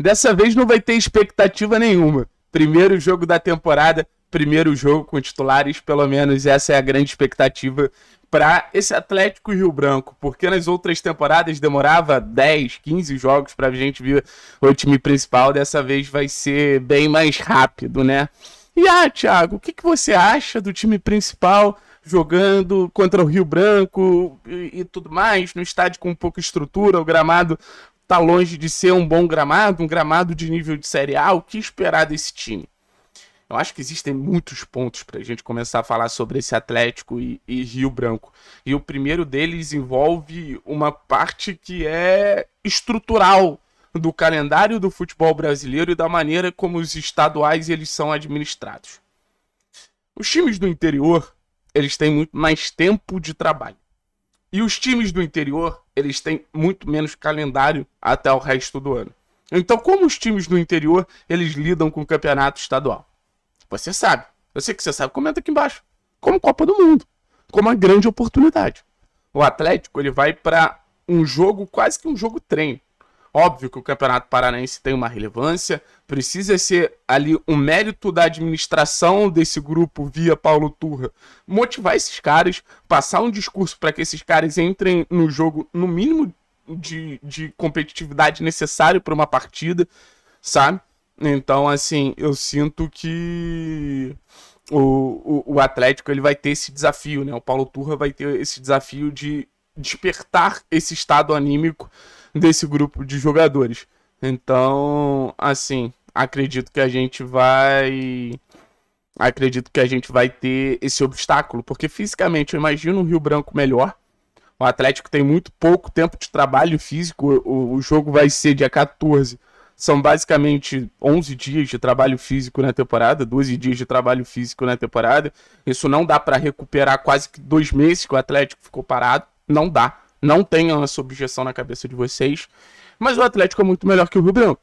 Dessa vez não vai ter expectativa nenhuma. Primeiro jogo da temporada, primeiro jogo com titulares, pelo menos essa é a grande expectativa para esse Atlético Rio Branco, porque nas outras temporadas demorava 10, 15 jogos para a gente ver o time principal, dessa vez vai ser bem mais rápido, né? E ah, Thiago, o que, que você acha do time principal jogando contra o Rio Branco e, e tudo mais, no estádio com pouca estrutura, o gramado tá longe de ser um bom gramado, um gramado de nível de Série A. O que esperar desse time? Eu acho que existem muitos pontos para a gente começar a falar sobre esse Atlético e, e, Rio Branco. E o primeiro deles envolve uma parte que é estrutural do calendário do futebol brasileiro e da maneira como os estaduais eles são administrados. Os times do interior eles têm muito mais tempo de trabalho. E os times do interior eles têm muito menos calendário até o resto do ano. Então, como os times do interior, eles lidam com o campeonato estadual? Você sabe. Eu sei que você sabe, comenta aqui embaixo. Como Copa do Mundo, como uma grande oportunidade. O Atlético, ele vai para um jogo, quase que um jogo treino. Óbvio que o Campeonato Paranaense tem uma relevância, precisa ser ali um mérito da administração desse grupo via Paulo Turra motivar esses caras, passar um discurso para que esses caras entrem no jogo no mínimo de, de competitividade necessário para uma partida, sabe? Então, assim, eu sinto que o, o, o, Atlético ele vai ter esse desafio, né? O Paulo Turra vai ter esse desafio de despertar esse estado anímico desse grupo de jogadores. Então, assim, acredito que a gente vai. Acredito que a gente vai ter esse obstáculo, porque fisicamente eu imagino um Rio Branco melhor. O Atlético tem muito pouco tempo de trabalho físico, o, o jogo vai ser dia 14. São basicamente 11 dias de trabalho físico na temporada, 12 dias de trabalho físico na temporada. Isso não dá para recuperar quase que dois meses que o Atlético ficou parado. Não dá. Não tenham essa objeção na cabeça de vocês. Mas o Atlético é muito melhor que o Rio Branco.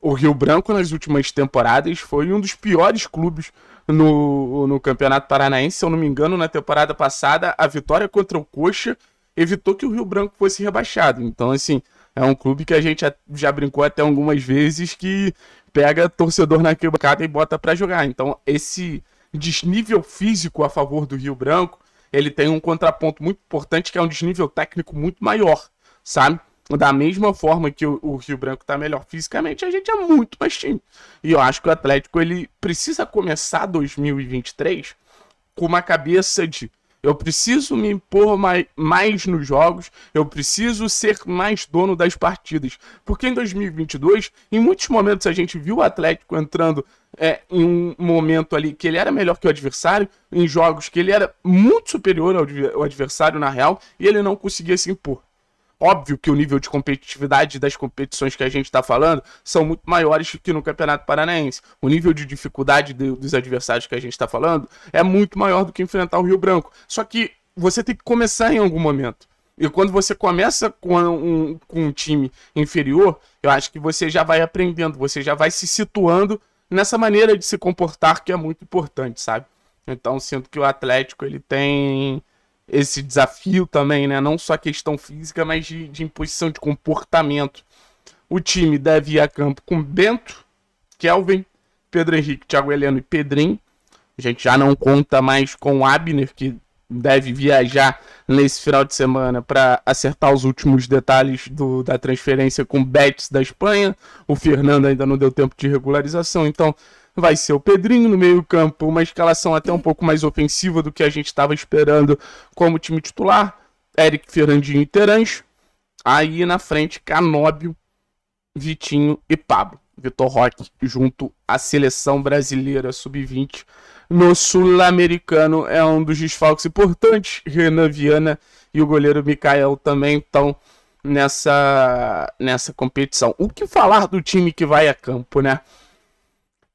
O Rio Branco, nas últimas temporadas, foi um dos piores clubes no, no Campeonato Paranaense. Se eu não me engano, na temporada passada, a vitória contra o Coxa evitou que o Rio Branco fosse rebaixado. Então, assim, é um clube que a gente já brincou até algumas vezes que pega torcedor na arquibancada e bota para jogar. Então, esse desnível físico a favor do Rio Branco ele tem um contraponto muito importante que é um desnível técnico muito maior, sabe? Da mesma forma que o, o Rio Branco está melhor fisicamente, a gente é muito mais time. E eu acho que o Atlético ele precisa começar 2023 com uma cabeça de eu preciso me impor mais, mais nos jogos, eu preciso ser mais dono das partidas. Porque em 2022, em muitos momentos a gente viu o Atlético entrando é, em um momento ali que ele era melhor que o adversário, em jogos que ele era muito superior ao, ao adversário na real, e ele não conseguia se impor. Óbvio que o nível de competitividade das competições que a gente está falando são muito maiores que no Campeonato Paranaense. O nível de dificuldade de, dos adversários que a gente está falando é muito maior do que enfrentar o Rio Branco. Só que você tem que começar em algum momento. E quando você começa com um, com um time inferior, eu acho que você já vai aprendendo, você já vai se situando nessa maneira de se comportar que é muito importante, sabe? Então, sinto que o Atlético ele tem esse desafio também, né? Não só questão física, mas de, de imposição de comportamento. O time deve ir a campo com Bento, Kelvin, Pedro Henrique, Thiago Heleno e Pedrinho. A gente já não conta mais com Abner, que deve viajar nesse final de semana para acertar os últimos detalhes do, da transferência com o Betis da Espanha. O Fernando ainda não deu tempo de regularização, então vai ser o Pedrinho no meio-campo, uma escalação até um pouco mais ofensiva do que a gente estava esperando como time titular. Eric Fernandinho e Teranjo. Aí na frente, Canóbio, Vitinho e Pablo. Vitor Roque junto à seleção brasileira sub-20 no Sul-Americano é um dos desfalques importantes. Renan Viana e o goleiro Mikael também estão nessa, nessa competição. O que falar do time que vai a campo, né?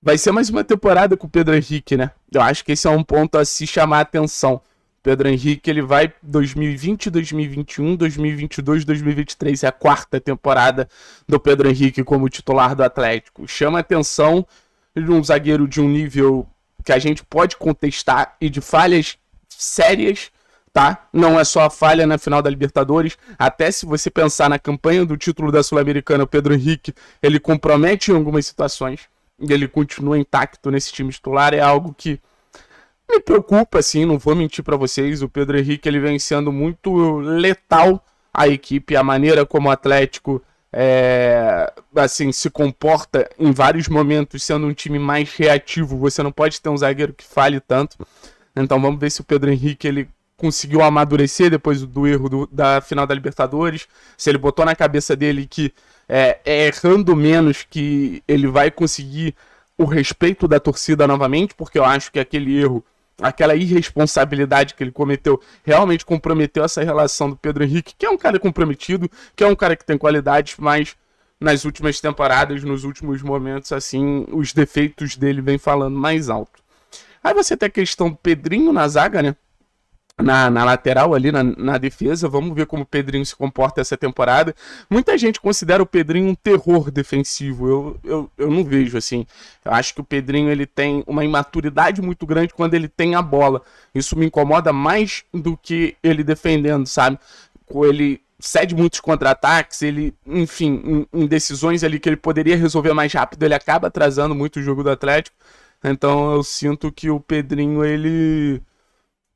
Vai ser mais uma temporada com o Pedro Henrique, né? Eu acho que esse é um ponto a se chamar a atenção. Pedro Henrique, ele vai 2020, 2021, 2022, 2023, é a quarta temporada do Pedro Henrique como titular do Atlético. Chama atenção de um zagueiro de um nível que a gente pode contestar e de falhas sérias, tá? Não é só a falha na final da Libertadores, até se você pensar na campanha do título da Sul-Americana, o Pedro Henrique, ele compromete em algumas situações ele continua intacto nesse time titular é algo que me preocupa, assim, não vou mentir para vocês. O Pedro Henrique ele vem sendo muito letal à equipe, a maneira como o Atlético é, assim se comporta em vários momentos, sendo um time mais reativo. Você não pode ter um zagueiro que fale tanto. Então vamos ver se o Pedro Henrique ele conseguiu amadurecer depois do erro do, da final da Libertadores, se ele botou na cabeça dele que é, é errando menos que ele vai conseguir o respeito da torcida novamente, porque eu acho que aquele erro aquela irresponsabilidade que ele cometeu realmente comprometeu essa relação do Pedro Henrique, que é um cara comprometido, que é um cara que tem qualidades, mas nas últimas temporadas, nos últimos momentos, assim, os defeitos dele vêm falando mais alto. Aí você tem a questão do Pedrinho na zaga, né? na, na, lateral ali, na, na, defesa. Vamos ver como o Pedrinho se comporta essa temporada. Muita gente considera o Pedrinho um terror defensivo. Eu, eu, eu não vejo assim. Eu acho que o Pedrinho ele tem uma imaturidade muito grande quando ele tem a bola. Isso me incomoda mais do que ele defendendo, sabe? Ele cede muitos contra-ataques, ele, enfim, em, em decisões ali que ele poderia resolver mais rápido, ele acaba atrasando muito o jogo do Atlético. Então eu sinto que o Pedrinho ele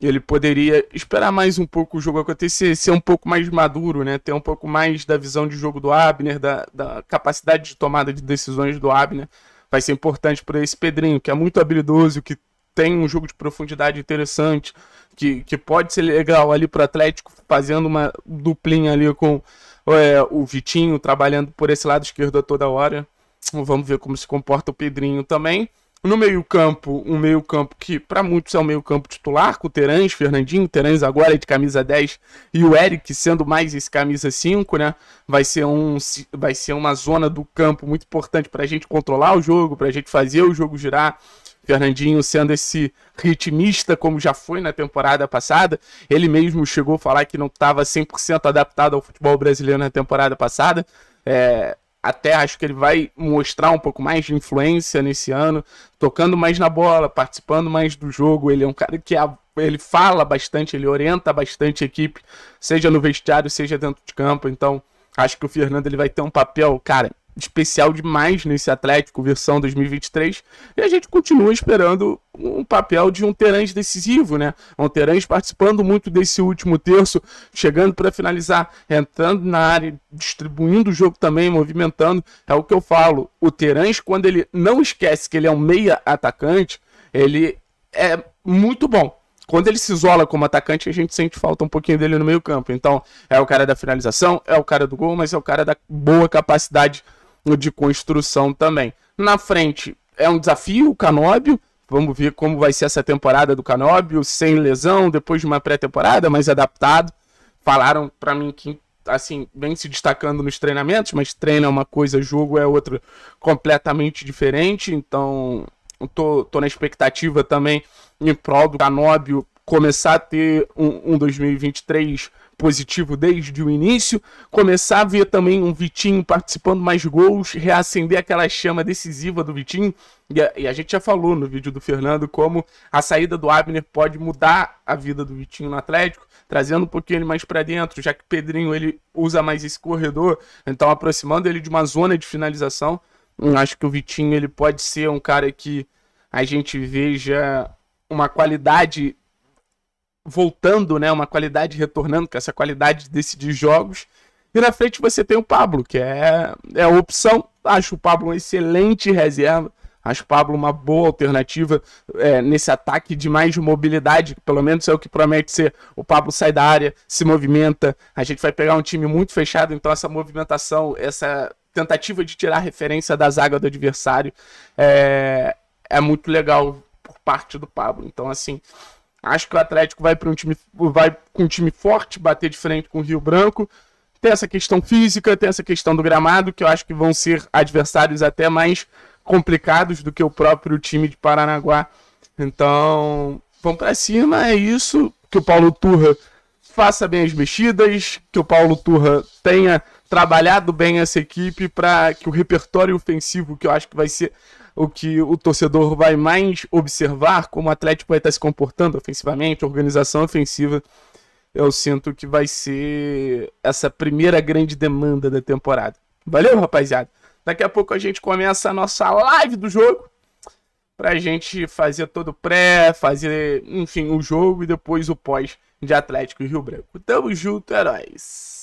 ele poderia esperar mais um pouco o jogo acontecer, ser um pouco mais maduro, né? Ter um pouco mais da visão de jogo do Abner, da, da capacidade de tomada de decisões do Abner. Vai ser importante para esse Pedrinho, que é muito habilidoso, que tem um jogo de profundidade interessante, que, que pode ser legal ali para o Atlético, fazendo uma duplinha ali com é, o Vitinho, trabalhando por esse lado esquerdo a toda hora. Vamos ver como se comporta o Pedrinho também. No meio-campo, um meio-campo que para muitos é o um meio-campo titular, com o Terãs, Fernandinho, Terãs agora é de camisa 10 e o Eric sendo mais esse camisa 5, né? Vai ser, um, vai ser uma zona do campo muito importante para a gente controlar o jogo, para a gente fazer o jogo girar. Fernandinho sendo esse ritmista como já foi na temporada passada. Ele mesmo chegou a falar que não estava 100% adaptado ao futebol brasileiro na temporada passada. É, até acho que ele vai mostrar um pouco mais de influência nesse ano, tocando mais na bola, participando mais do jogo. Ele é um cara que a, ele fala bastante, ele orienta bastante a equipe, seja no vestiário, seja dentro de campo. Então, acho que o Fernando ele vai ter um papel, cara, especial demais nesse Atlético versão 2023 e a gente continua esperando um papel de um Terãs decisivo, né? Um Terãs participando muito desse último terço, chegando para finalizar, entrando na área, distribuindo o jogo também, movimentando. É o que eu falo. O Terãs, quando ele não esquece que ele é um meia atacante, ele é muito bom quando ele se isola como atacante, a gente sente falta um pouquinho dele no meio campo. Então, é o cara da finalização, é o cara do gol, mas é o cara da boa capacidade de construção também. Na frente é um desafio, o Canóbio. Vamos ver como vai ser essa temporada do Canóbio, sem lesão, depois de uma pré-temporada, mais adaptado. Falaram para mim que assim, vem se destacando nos treinamentos, mas treino é uma coisa, jogo é outra completamente diferente. Então, tô, tô na expectativa também em prol do Canóbio começar a ter um, um 2023 positivo desde o início, começar a ver também um Vitinho participando mais gols, reacender aquela chama decisiva do Vitinho. E a, e a, gente já falou no vídeo do Fernando como a saída do Abner pode mudar a vida do Vitinho no Atlético, trazendo um pouquinho ele mais para dentro, já que o Pedrinho ele usa mais esse corredor, então aproximando ele de uma zona de finalização. Hum, acho que o Vitinho ele pode ser um cara que a gente veja uma qualidade voltando, né? Uma qualidade retornando, com é essa qualidade de decidir jogos. E na frente você tem o Pablo, que é, é a opção. Acho o Pablo uma excelente reserva. Acho o Pablo uma boa alternativa é, nesse ataque de mais mobilidade, pelo menos é o que promete ser. O Pablo sai da área, se movimenta. A gente vai pegar um time muito fechado, então essa movimentação, essa tentativa de tirar referência da zaga do adversário é, é muito legal por parte do Pablo. Então, assim, Acho que o Atlético vai para um time vai com um time forte bater de frente com o Rio Branco. Tem essa questão física, tem essa questão do gramado, que eu acho que vão ser adversários até mais complicados do que o próprio time de Paranaguá. Então, vamos para cima, é isso. Que o Paulo Turra faça bem as mexidas, que o Paulo Turra tenha trabalhado bem essa equipe para que o repertório ofensivo, que eu acho que vai ser o que o torcedor vai mais observar, como o Atlético vai estar se comportando ofensivamente, organização ofensiva. Eu sinto que vai ser essa primeira grande demanda da temporada. Valeu, rapaziada. Daqui a pouco a gente começa a nossa live do jogo pra gente fazer todo o pré, fazer, enfim, o jogo e depois o pós de Atlético e Rio Branco. Tamo junto, heróis! É